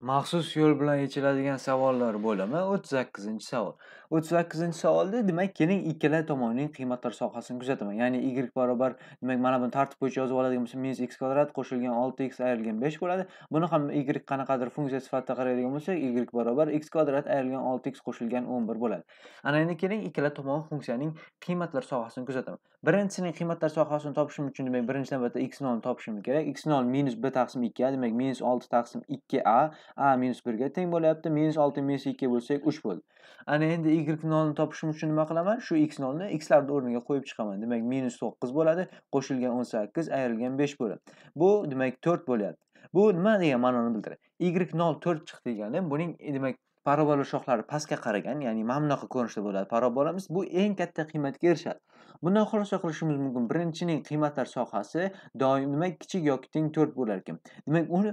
Maxsus yo'l bilan yechiladigan savollar bo'limi 38-savol. 38-savolda demak, keling ikkala tomonning qiymatlar sohasini kuzataman. Ya'ni y barobar demak, mana buni tartib bo'yicha yozib oladigan bo'lsam -x kvadrat qo'shilgan 6x ayrilgan 5 bo'ladi. Buni ham y qanaqadir funksiya sifatida qaraydigan bo'lsak, y barobar x kvadrat ayrilgan 6x qo'shilgan 11 bo'ladi. Ana endi keling ikkala tomon funksiyaning qiymatlar sohasini kuzataman. Birinchisining qiymatlar sohasini topishim uchun demak, birinchi navbatda x0 ni topishim kerak. x0 -b taqsim a demak, -6 taqsim 2a a minus birga teng bo'lyapti minus olti minus ikki bo'lsak uch bo'ldi ana endi y nolni topishim uchun nima qilaman shu x nolni xlarni o'rniga qo'yib chiqaman demak minus to'qqiz bo'ladi qo'shilgan o'n sakkiz ayrilgan besh bo'ladi bu demak to'rt bo'lyapti bu nima degan ma'noni bildiradi y nol to'rt chiqdi degani buning demak parabola shoxlari pastga qaragan ya'ni mana bunaqa ko'rinishda bo'ladi parabolamiz bu eng katta qiymatga erishadi bundan xulosa qilishimiz mumkin birinchining qiymatlar sohasi doim nima kichik yoki teng to'rt bo'lar ekan demak uni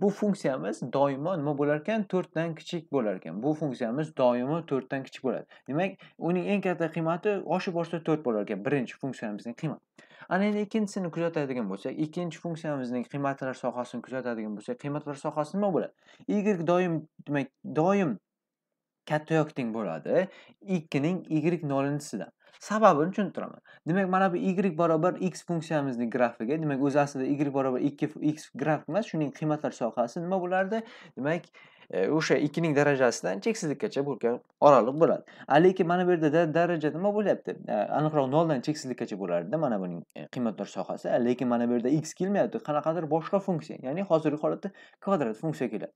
bu funksiyamiz doimo nima bo'lar ekan to'rtdan kichik bo'lar ekan bu funksiyamiz doimo to'rtdan kichik bo'ladi demak uning eng katta qiymati oshib borsa to'rt bo'lar ekan birinchi funksiyamizning qiymati ana endi ikkinchisini kuzatadigan bo'lsak ikkinchi funksiyamizning qiymatlar sohasini kuzatadigan bo'lsak qiymatlar sohasi nima bo'ladi y doim demak doim katta yoki teng bo'ladi ikkining y nolinchisidan sababini tushuntiraman demak mana bu y barobar x funksiyamizning grafiga demak o'zi aslida y barobar ikki x graf emas shuning qiymatlar sohasi nima bo'lardi demak e, o'sha ikkining darajasidan cheksizlikkacha bo'lgan oraliq bo'ladi lekin mana bu yerda daraja nima bo'lyapti e, aniqroq noldan cheksizlikkacha bo'lardida mana buning e, qiymatlar sohasi lekin mana bu yerda x kelmayapti qanaqadir boshqa funksiya ya'ni hozirgi holatda kvadrat funksiya keladi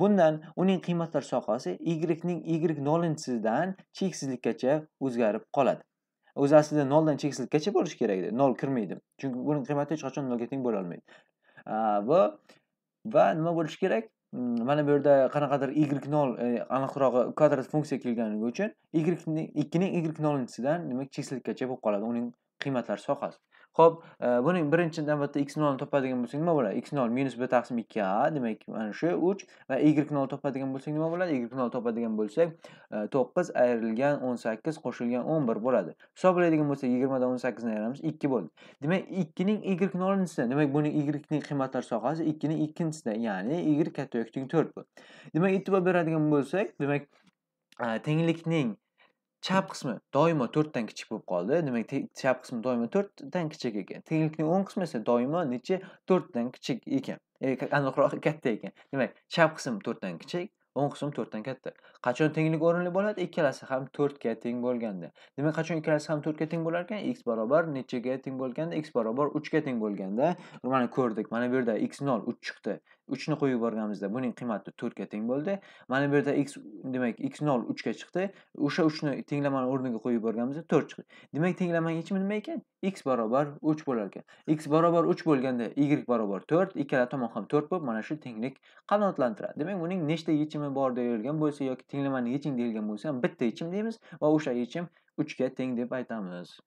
bundan uning qiymatlar sohasi y ning y nolinchisidan cheksizlikkacha o'zgarib qoladi o'zi aslida noldan cheksizlikgacha bo'lishi kerak edi nol kirmaydi chunki buni qiymati hech qachon nolga teng bo'la olmaydi va va nima bo'lishi kerak mm, mana bu yerda qanaqadir y nol e, aniqrog'i kvadrat funksiya kelganligi uchun y ikkining y nolchisidan demak cheksizlikgacha bo'lib qoladi uning qiymatlari sohasi ho'p e, buning birinchi navbatda x nolni topadigan bo'lsak nima bo'ladi x nol minus b taqsim ikki a demak mana shu uch va y nolni topadigan bo'lsak nima bo'ladi y nolni topadigan bo'lsak e, to'qqiz ayrilgan o'n sakkiz qo'shilgan o'n bir bo'ladi hisoblaydigan bo'lsak yigirmadan o'n sakkizni ayiramiz ikki bo'ldi demak ikkining y nolinchisi demak buning yning qiymatlar sohasi ikkining ikkinchisida ya'ni y katta yoki teng to'rt bu demak e'tibor beradigan bo'lsak demak e, tenglikning chap qismi doimo 4 dan kichik bo'lib qoldi demak chap qismi doimo 4 dan kichik ekan tenglikning o'ng qismi esa doimo necha 4 dan kichik ekan e, aniqroq katta ekan demak chap qism 4 dan kichik o'ng qism 4 dan katta qachon tenglik o'rinli bo'ladi ikkalasi ham 4 ga teng bo'lganda demak qachon ikkalasi ham 4 ga teng bo'lar ekan x barobar nechaga teng bo'lganda x barobar 3 ga teng bo'lganda mana ko'rdik mana bu yerda x 0 3 chiqdi uchni qo'yib yuborganimizda buning qiymati to'rtga teng bo'ldi mana bu yerda x demak x nol uchga chiqdi o'sha uchni tenglamani o'rniga qo'yib yuborganimizda to'rt chiqdi demak tenglama yechimi nima ekan x barobar uch bo'lar ekan x barobar uch bo'lganda y barobar to'rt ikkala tomon ham to'rt bo'lib mana shu tenglik qanoatlantiradi demak buning nechta yechimi bor deyilgan bo'lsa yoki tenglamani yeching deyilgan bo'lsa bitta yechim deymiz va o'sha yechim uchga teng deb aytamiz